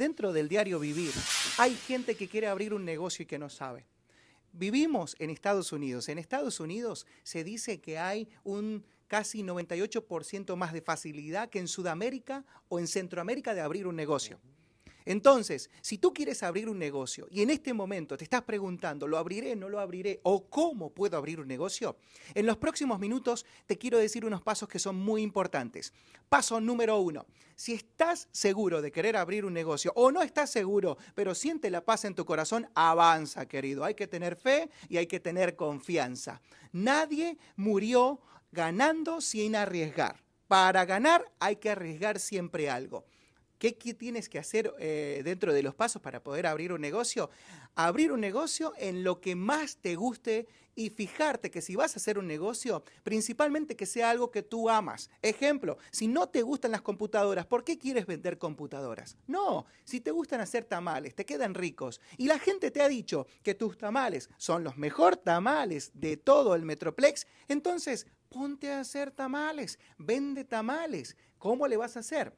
Dentro del diario vivir hay gente que quiere abrir un negocio y que no sabe. Vivimos en Estados Unidos. En Estados Unidos se dice que hay un casi 98% más de facilidad que en Sudamérica o en Centroamérica de abrir un negocio. Entonces, si tú quieres abrir un negocio y en este momento te estás preguntando, ¿lo abriré, no lo abriré o cómo puedo abrir un negocio? En los próximos minutos te quiero decir unos pasos que son muy importantes. Paso número uno, si estás seguro de querer abrir un negocio o no estás seguro, pero siente la paz en tu corazón, avanza, querido. Hay que tener fe y hay que tener confianza. Nadie murió ganando sin arriesgar. Para ganar hay que arriesgar siempre algo. ¿Qué, tienes que hacer eh, dentro de los pasos para poder abrir un negocio? Abrir un negocio en lo que más te guste y fijarte que si vas a hacer un negocio, principalmente que sea algo que tú amas. Ejemplo, si no te gustan las computadoras, ¿por qué quieres vender computadoras? No, si te gustan hacer tamales, te quedan ricos. Y la gente te ha dicho que tus tamales son los mejores tamales de todo el Metroplex, entonces ponte a hacer tamales, vende tamales. ¿Cómo le vas a hacer?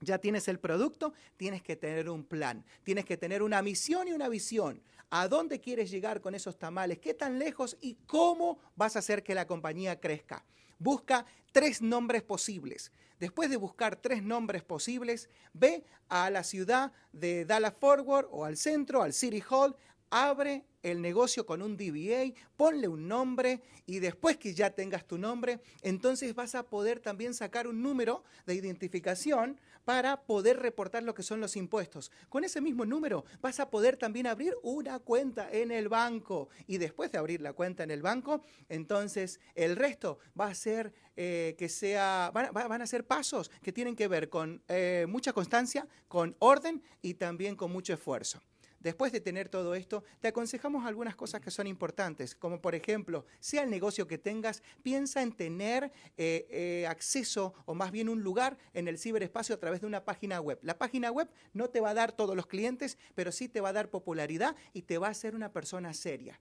Ya tienes el producto, tienes que tener un plan, tienes que tener una misión y una visión. ¿A dónde quieres llegar con esos tamales? ¿Qué tan lejos y cómo vas a hacer que la compañía crezca? Busca tres nombres posibles. Después de buscar tres nombres posibles, ve a la ciudad de Dallas Forward o al centro, al City Hall, abre el negocio con un DBA, ponle un nombre y después que ya tengas tu nombre, entonces vas a poder también sacar un número de identificación para poder reportar lo que son los impuestos. Con ese mismo número vas a poder también abrir una cuenta en el banco y después de abrir la cuenta en el banco, entonces el resto va a ser eh, que sea, van, a ser pasos que tienen que ver con eh, mucha constancia, con orden y también con mucho esfuerzo. Después de tener todo esto, te aconsejamos algunas cosas que son importantes, como por ejemplo, sea el negocio que tengas, piensa en tener eh, eh, acceso o más bien un lugar en el ciberespacio a través de una página web. La página web no te va a dar todos los clientes, pero sí te va a dar popularidad y te va a hacer una persona seria.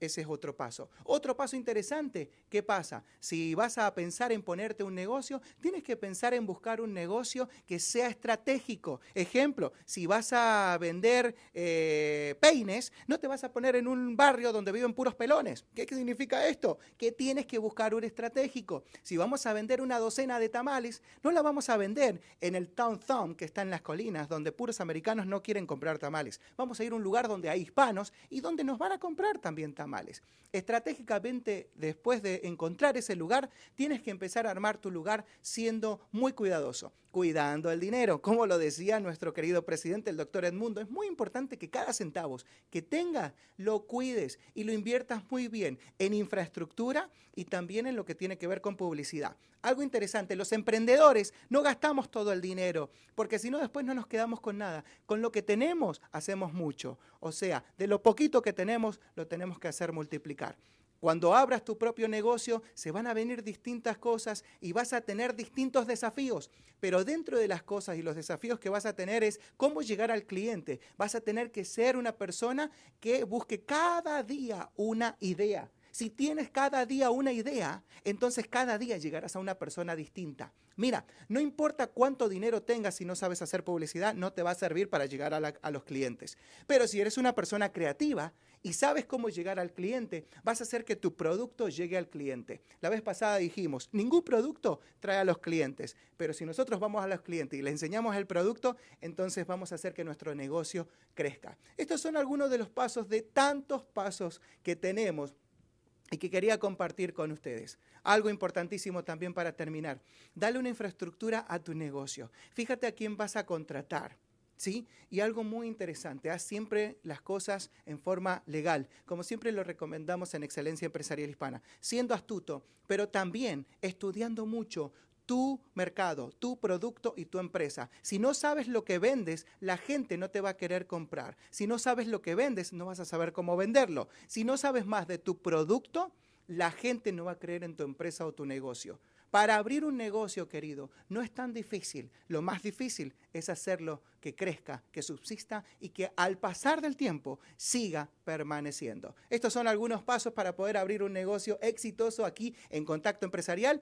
Ese es otro paso. Otro paso interesante, ¿qué pasa? Si vas a pensar en ponerte un negocio, tienes que pensar en buscar un negocio que sea estratégico. Ejemplo, si vas a vender eh, peines, no te vas a poner en un barrio donde viven puros pelones. ¿Qué significa esto? Que tienes que buscar un estratégico. Si vamos a vender una docena de tamales, no la vamos a vender en el Town Thumb que está en las colinas, donde puros americanos no quieren comprar tamales. Vamos a ir a un lugar donde hay hispanos y donde nos van a comprar también tamales. Estratégicamente, después de encontrar ese lugar, tienes que empezar a armar tu lugar siendo muy cuidadoso, cuidando el dinero. Como lo decía nuestro querido presidente, el doctor Edmundo, es muy importante que cada centavo que tengas lo cuides y lo inviertas muy bien en infraestructura y también en lo que tiene que ver con publicidad algo interesante, los emprendedores no gastamos todo el dinero, porque si no después no nos quedamos con nada. Con lo que tenemos hacemos mucho, o sea, de lo poquito que tenemos lo tenemos que hacer multiplicar. Cuando abras tu propio negocio, se van a venir distintas cosas y vas a tener distintos desafíos. Pero dentro de las cosas y los desafíos que vas a tener es cómo llegar al cliente. Vas a tener que ser una persona que busque cada día una idea si tienes cada día una idea, entonces cada día llegarás a una persona distinta. Mira, no importa cuánto dinero tengas si no sabes hacer publicidad, no te va a servir para llegar a, los clientes. Pero si eres una persona creativa y sabes cómo llegar al cliente, vas a hacer que tu producto llegue al cliente. La vez pasada dijimos, ningún producto trae a los clientes, pero si nosotros vamos a los clientes y les enseñamos el producto, entonces vamos a hacer que nuestro negocio crezca. Estos son algunos de los pasos de tantos pasos que tenemos y que quería compartir con ustedes. Algo importantísimo también para terminar. Dale una infraestructura a tu negocio. Fíjate a quién vas a contratar. ¿Sí? Y algo muy interesante, haz siempre las cosas en forma legal, como siempre lo recomendamos en Excelencia Empresarial Hispana, siendo astuto, pero también estudiando mucho tu mercado, tu producto y tu empresa. Si no sabes lo que vendes, la gente no te va a querer comprar. Si no sabes lo que vendes, no vas a saber cómo venderlo. Si no sabes más de tu producto, la gente no va a creer en tu empresa o tu negocio. Para abrir un negocio, querido, no es tan difícil. Lo más difícil es hacerlo que crezca, que subsista y que al pasar del tiempo siga permaneciendo. Estos son algunos pasos para poder abrir un negocio exitoso aquí en Contacto Empresarial.